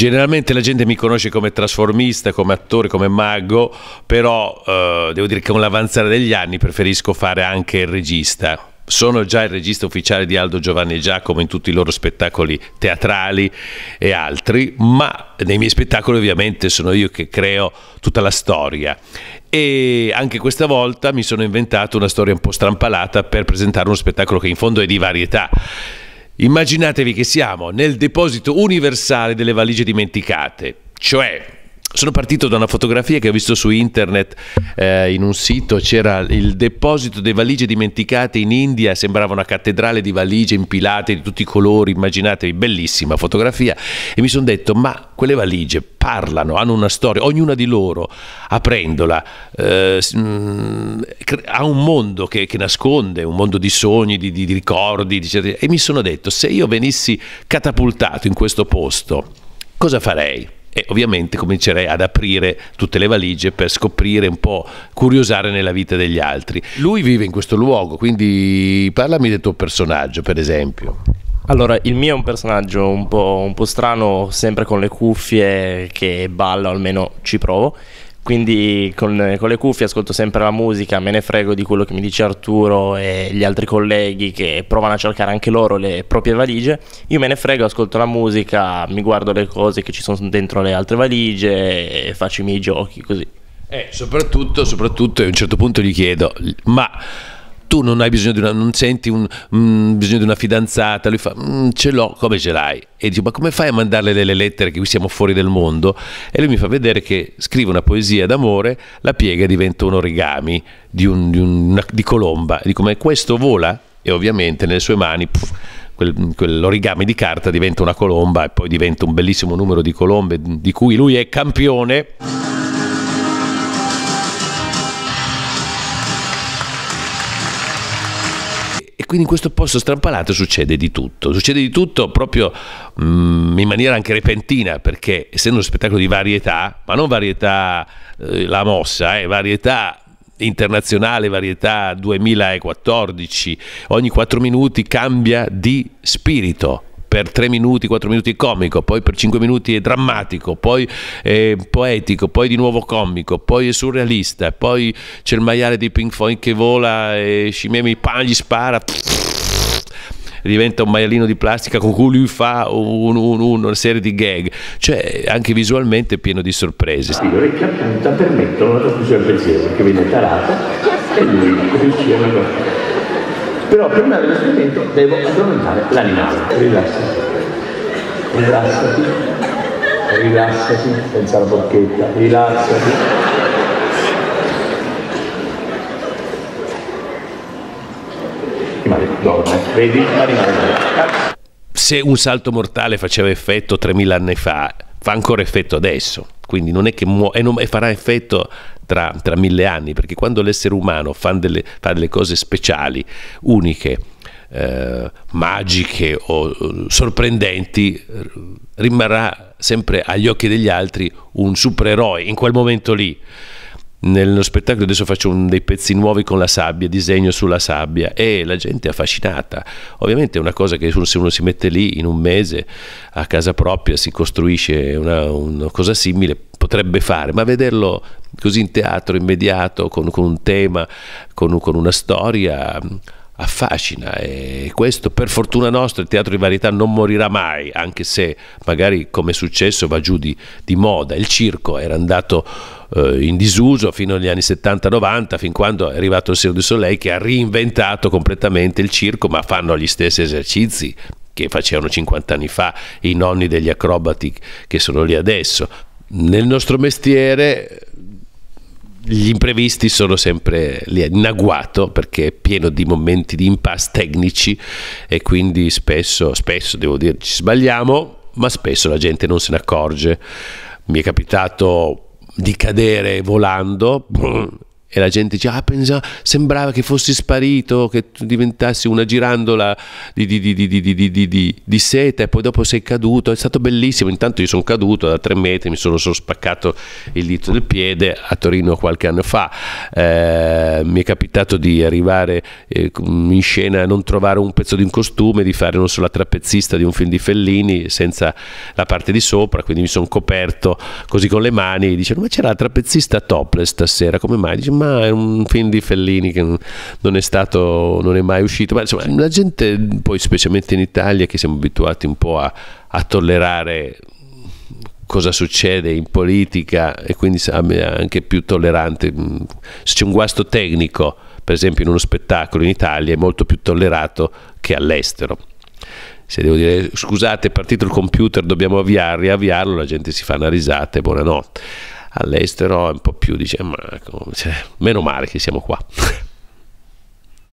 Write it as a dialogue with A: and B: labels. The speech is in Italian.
A: generalmente la gente mi conosce come trasformista, come attore, come mago, però eh, devo dire che con l'avanzare degli anni preferisco fare anche il regista. Sono già il regista ufficiale di Aldo Giovanni e Giacomo in tutti i loro spettacoli teatrali e altri, ma nei miei spettacoli ovviamente sono io che creo tutta la storia e anche questa volta mi sono inventato una storia un po' strampalata per presentare uno spettacolo che in fondo è di varietà Immaginatevi che siamo nel deposito universale delle valigie dimenticate, cioè sono partito da una fotografia che ho visto su internet eh, in un sito, c'era il deposito delle valigie dimenticate in India, sembrava una cattedrale di valigie impilate di tutti i colori, immaginatevi, bellissima fotografia e mi sono detto ma quelle valigie parlano, hanno una storia, ognuna di loro aprendola eh, mm, ha un mondo che, che, nasconde, un mondo di sogni, di, di ricordi di certi... e mi sono detto se io venissi catapultato in questo posto cosa farei? e ovviamente comincerei ad aprire tutte le valigie per scoprire un po', curiosare nella vita degli altri. Lui vive in questo luogo, quindi parlami del tuo personaggio, per esempio. Allora, il mio è un personaggio un po', un po strano, sempre con le cuffie che balla, almeno ci provo quindi con, con, le cuffie ascolto sempre la musica, me ne frego di quello che mi dice Arturo e gli altri colleghi che provano a cercare anche loro le proprie valigie, io me ne frego, ascolto la musica, mi guardo le cose che ci sono dentro le altre valigie e faccio i miei giochi così. E eh, soprattutto, soprattutto a un certo punto gli chiedo, ma tu non hai bisogno di una, non senti un, mm, bisogno di una fidanzata, lui fa, mm, ce l'ho, come ce l'hai? E dico, ma come fai a mandarle delle lettere che qui siamo fuori del mondo? E lui mi fa vedere che scrive una poesia d'amore, la piega e diventa un origami di, un, di, un, di colomba. E dico, ma questo vola? E ovviamente nelle sue mani... Puff, quell'origami di carta diventa una colomba e poi diventa un bellissimo numero di colombe di cui lui è campione. quindi in questo posto strampalato succede di tutto, succede di tutto proprio mh, mm, in maniera anche repentina, perché essendo uno spettacolo di varietà, ma non varietà eh, la mossa, eh, varietà internazionale, varietà 2014, ogni 4 minuti cambia di spirito per 3 minuti, 4 minuti è comico, poi per 5 minuti è drammatico, poi è eh, poetico, poi di nuovo comico, poi è surrealista, poi c'è il maiale di Pink Floyd che vola e Scimemi pan gli spara diventa un maialino di plastica con cui lui fa un, un, un, una serie di gag, cioè anche visualmente è pieno di sorprese. Sì, le canta permettono la trasmissione del pensiero che viene tarata e lui riuscì a però prima dell'esperimento devo addormentare l'animale. Rilassati, rilassati, rilassati, senza la bocchetta, rilassati. Rimane, dorme, vedi? L'animale dorme. Se un salto mortale faceva effetto 3000 anni fa, fa ancora effetto adesso quindi non è che muo- e, non- e farà effetto tra, tra, mille anni, perché quando l'essere umano fa delle, fa delle cose speciali, uniche, eh, magiche o sorprendenti, rimarrà sempre agli occhi degli altri un supereroe in quel momento lì nello spettacolo adesso faccio un, dei pezzi nuovi con la sabbia, disegno sulla sabbia e la gente è affascinata. Ovviamente è una cosa che se uno si mette lì in un mese a casa propria, si costruisce una, una cosa simile, potrebbe fare, ma vederlo così in teatro immediato, con, con un tema, con, con una storia affascina e questo per fortuna nostra il teatro di varietà non morirà mai, anche se magari come è successo va giù di, di moda, il circo era andato eh, in disuso fino agli anni 70-90, fin quando è arrivato il Seo di Soleil che ha reinventato completamente il circo, ma fanno gli stessi esercizi che facevano 50 anni fa i nonni degli acrobati che sono lì adesso. Nel nostro mestiere gli imprevisti sono sempre lì in agguato perché è pieno di momenti di impasse tecnici e quindi spesso, spesso devo dire ci sbagliamo, ma spesso la gente non se ne accorge. Mi è capitato di cadere volando e la gente dice, ah, pensa, sembrava che fossi sparito, che tu diventassi una girandola di, di, di, di, seta e poi dopo sei caduto, è stato bellissimo, intanto io sono caduto da tre metri, mi sono, sono spaccato il dito del piede a Torino qualche anno fa, eh, mi è capitato di arrivare eh, in scena, non trovare un pezzo di un costume, di fare non so la trapezzista di un film di Fellini senza la parte di sopra, quindi mi sono coperto così con le mani, dice, ma c'era la trapezzista topless stasera, come mai? Dice, ma è un film di Fellini che non è stato, non è mai uscito. Ma insomma, la gente, poi specialmente in Italia, che siamo abituati un po' a, a tollerare cosa succede in politica e quindi è anche più tollerante. Se c'è un guasto tecnico, per esempio in uno spettacolo in Italia, è molto più tollerato che all'estero. Se devo dire scusate, è partito il computer, dobbiamo avviarlo, riavviarlo, la gente si fa una risata e buonanotte all'estero è un po' più diciamo cioè, meno male che siamo qua